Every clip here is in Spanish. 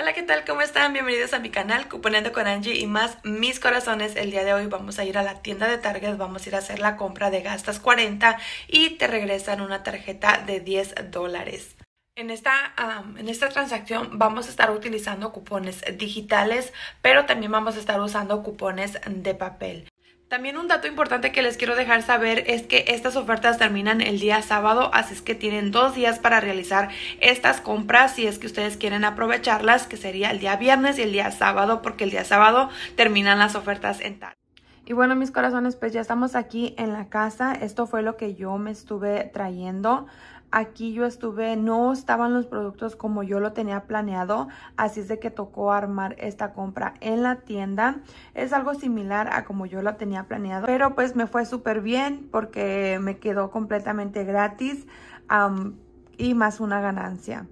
Hola, ¿qué tal? ¿Cómo están? Bienvenidos a mi canal cuponiendo con Angie y más mis corazones. El día de hoy vamos a ir a la tienda de Target, vamos a ir a hacer la compra de gastas 40 y te regresan una tarjeta de 10 dólares. En esta, en esta transacción vamos a estar utilizando cupones digitales, pero también vamos a estar usando cupones de papel. También un dato importante que les quiero dejar saber es que estas ofertas terminan el día sábado, así es que tienen dos días para realizar estas compras si es que ustedes quieren aprovecharlas, que sería el día viernes y el día sábado, porque el día sábado terminan las ofertas en tal. Y bueno, mis corazones, pues ya estamos aquí en la casa. Esto fue lo que yo me estuve trayendo. Aquí yo estuve, no estaban los productos como yo lo tenía planeado, así es de que tocó armar esta compra en la tienda. Es algo similar a como yo lo tenía planeado, pero pues me fue súper bien porque me quedó completamente gratis y más una ganancia.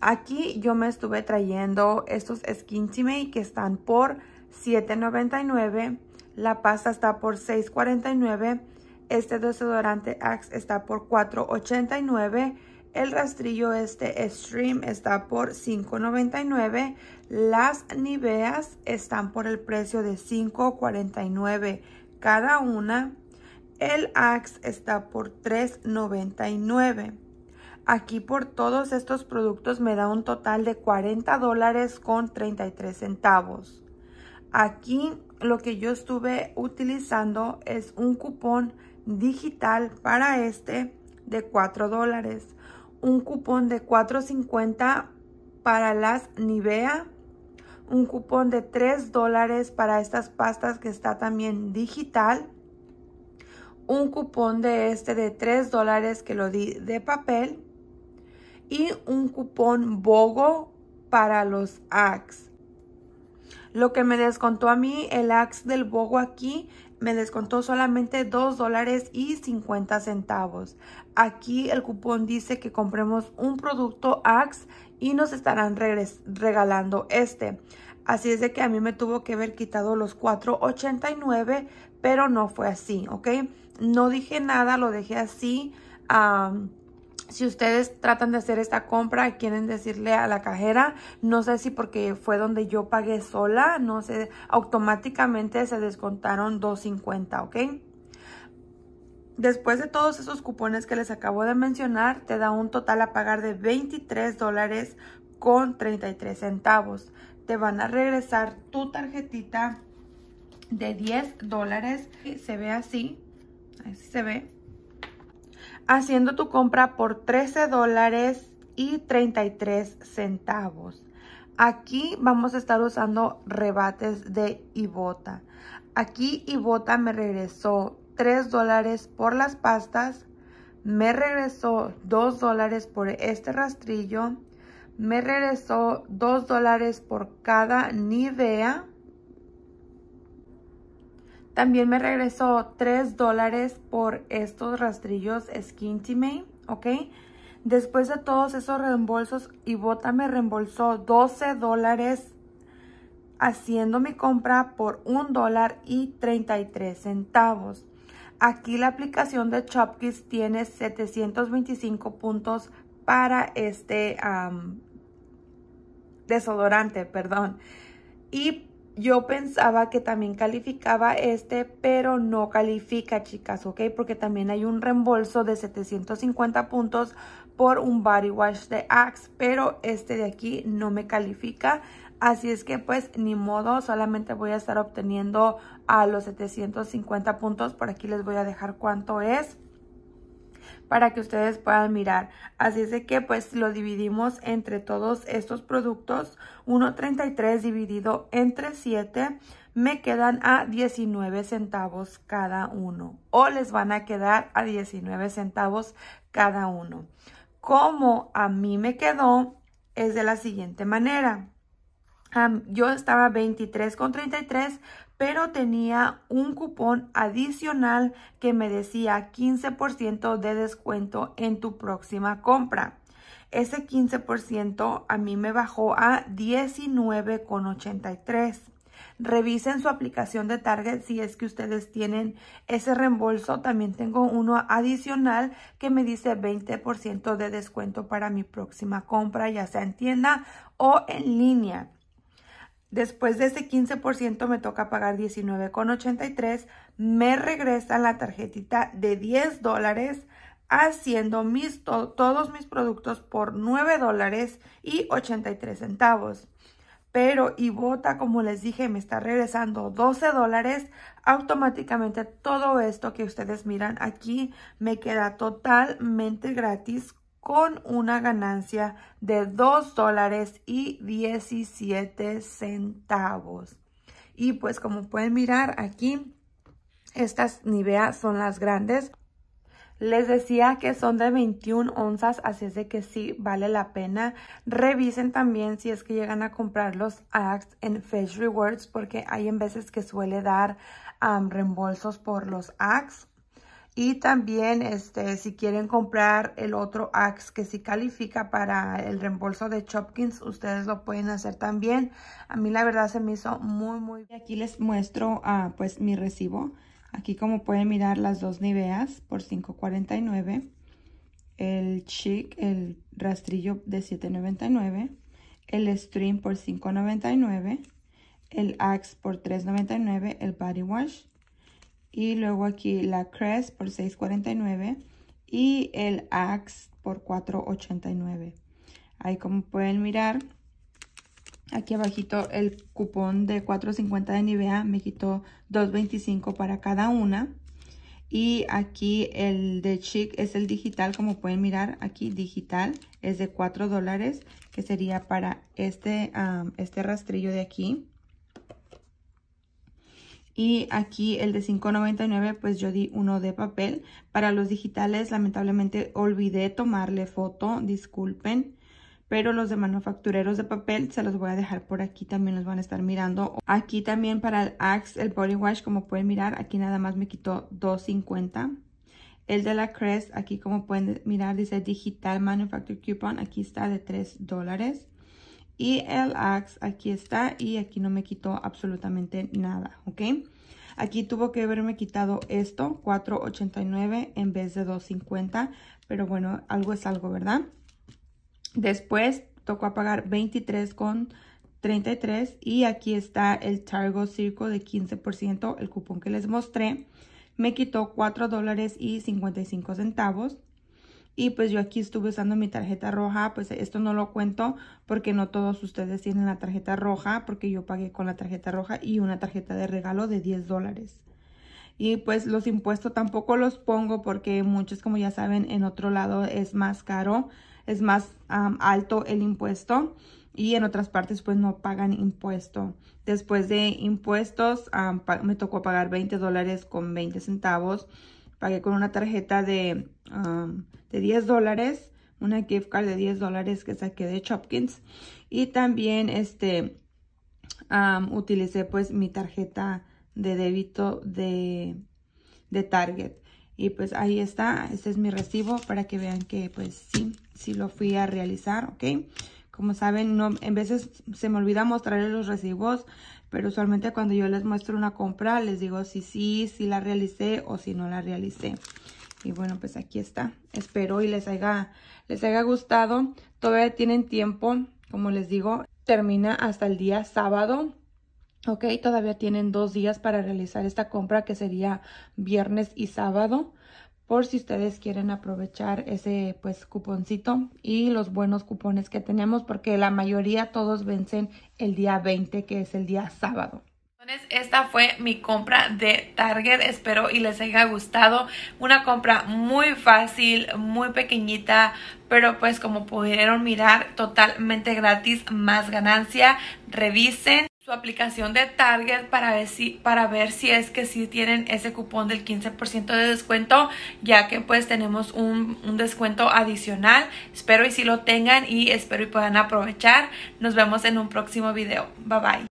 Aquí yo me estuve trayendo estos Skinchime que están por $7.99, la pasta está por $6.49 este desodorante Axe está por $4.89. El rastrillo este Stream está por $5.99. Las Niveas están por el precio de $5.49 cada una. El Axe está por $3.99. Aquí por todos estos productos me da un total de 40 dólares con 33 centavos. Aquí lo que yo estuve utilizando es un cupón digital para este de 4 dólares, un cupón de 4.50 para las Nivea, un cupón de 3 dólares para estas pastas que está también digital, un cupón de este de 3 dólares que lo di de papel y un cupón BOGO para los Axe. Lo que me descontó a mí el Axe del BOGO aquí me descontó solamente 2 dólares y 50 centavos. Aquí el cupón dice que compremos un producto Axe y nos estarán regalando este. Así es de que a mí me tuvo que haber quitado los 4.89, pero no fue así, ¿ok? No dije nada, lo dejé así si ustedes tratan de hacer esta compra y quieren decirle a la cajera, no sé si porque fue donde yo pagué sola, no sé, automáticamente se descontaron 2.50, ¿ok? Después de todos esos cupones que les acabo de mencionar, te da un total a pagar de 23 dólares con 33 centavos. Te van a regresar tu tarjetita de 10 dólares. Se ve así, así se ve haciendo tu compra por 13 dólares y 33 centavos. Aquí vamos a estar usando rebates de Ibota. Aquí Ibota me regresó 3 dólares por las pastas, me regresó 2 dólares por este rastrillo, me regresó 2 dólares por cada Nivea, también me regresó 3 dólares por estos rastrillos Skintimate, ¿ok? Después de todos esos reembolsos, Ibota me reembolsó 12 dólares haciendo mi compra por 1 dólar y 33 centavos. Aquí la aplicación de Chopkiss tiene 725 puntos para este desodorante, perdón. Y yo pensaba que también calificaba este, pero no califica, chicas, ¿ok? Porque también hay un reembolso de 750 puntos por un body wash de Axe, pero este de aquí no me califica. Así es que pues ni modo, solamente voy a estar obteniendo a los 750 puntos. Por aquí les voy a dejar cuánto es para que ustedes puedan mirar. Así es de que pues lo dividimos entre todos estos productos. 1.33 dividido entre 7 me quedan a 19 centavos cada uno o les van a quedar a 19 centavos cada uno. Como a mí me quedó es de la siguiente manera. yo estaba 23 con 33, pero tenía un cupón adicional que me decía 15% de descuento en tu próxima compra. Ese 15% a mí me bajó a 19,83. Revisen su aplicación de Target si es que ustedes tienen ese reembolso. También tengo uno adicional que me dice 20% de descuento para mi próxima compra, ya sea en tienda o en línea. Después de ese 15% me toca pagar 19,83. Me regresa la tarjetita de 10 dólares haciendo mis, todos mis productos por $9.83. dólares y 83 centavos. Pero como les dije, me está regresando 12 dólares. Automáticamente todo esto que ustedes miran aquí me queda totalmente gratis con una ganancia de 2 dólares y 17 centavos. Y pues como pueden mirar aquí, estas Nivea son las grandes. Les decía que son de 21 onzas, así es de que sí vale la pena. Revisen también si es que llegan a comprar los acts en Fish Rewards porque hay en veces que suele dar reembolsos por los AXE. Y también este, si quieren comprar el otro Axe que sí califica para el reembolso de Chopkins, ustedes lo pueden hacer también. A mí la verdad se me hizo muy, muy bien. Aquí les muestro ah, pues mi recibo. Aquí como pueden mirar las dos Niveas por $5.49. El Chic, el rastrillo de $7.99. El Stream por $5.99. El Axe por $3.99. El Body Wash y luego aquí la Crest por 6.49 y el Axe por 4.89. Ahí como pueden mirar, aquí abajito el cupón de 4.50 de Nivea me quitó 2.25 para cada una. Y aquí el de Chic es el digital, como pueden mirar aquí, digital, es de 4 dólares, que sería para este, este rastrillo de aquí y aquí el de 5.99 pues yo di uno de papel. Para los digitales lamentablemente olvidé tomarle foto, disculpen. Pero los de manufactureros de papel se los voy a dejar por aquí, también los van a estar mirando. Aquí también para el Axe, el Body Wash, como pueden mirar, aquí nada más me quitó $2.50. El de la Crest, aquí como pueden mirar, dice Digital Manufacture Coupon, aquí está de $3 dólares y el axe aquí está y aquí no me quitó absolutamente nada, ¿ok? Aquí tuvo que haberme quitado esto, 4.89 en vez de 2.50, pero bueno, algo es algo, ¿verdad? Después tocó pagar 23.33 y aquí está el Targo Circo de 15%, el cupón que les mostré. Me quitó 4 dólares y 55 centavos y pues yo aquí estuve usando mi tarjeta roja, pues esto no lo cuento porque no todos ustedes tienen la tarjeta roja, porque yo pagué con la tarjeta roja y una tarjeta de regalo de 10 dólares. Y pues los impuestos tampoco los pongo porque muchos, como ya saben, en otro lado es más caro, es más alto el impuesto y en otras partes pues no pagan impuesto. Después de impuestos me tocó pagar 20 dólares con 20 centavos Pagué con una tarjeta de, um, de 10 dólares, una gift card de 10 dólares que saqué de Chopkins. Y también este, um, utilicé pues mi tarjeta de débito de, de Target. Y pues ahí está, este es mi recibo para que vean que pues sí, sí lo fui a realizar, ¿ok? Como saben, no, en veces se me olvida mostrarles los recibos, pero usualmente cuando yo les muestro una compra, les digo si sí, si la realicé o si no la realicé. Y bueno, pues aquí está. Espero y les les haya gustado. Todavía tienen tiempo, como les digo, termina hasta el día sábado. Ok, todavía tienen dos días para realizar esta compra que sería viernes y sábado por si ustedes quieren aprovechar ese pues cuponcito y los buenos cupones que tenemos porque la mayoría todos vencen el día 20 que es el día sábado esta fue mi compra de Target. Espero y les haya gustado. Una compra muy fácil, muy pequeñita, pero pues como pudieron mirar, totalmente gratis, más ganancia. Revisen su aplicación de Target para ver, si, para ver si es que sí tienen ese cupón del 15% de descuento, ya que pues tenemos un, descuento adicional. Espero y si lo tengan y espero y puedan aprovechar. Nos vemos en un próximo video. Bye bye.